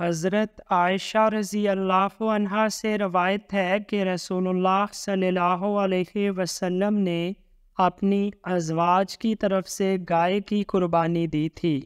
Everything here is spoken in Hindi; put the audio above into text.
हज़रत आयशा रज़ी अल्लाह से रवायत है कि रसूलुल्लाह सल्लल्लाहु अलैहि वसल्लम ने अपनी अजवाज की तरफ से गाय की कुर्बानी दी थी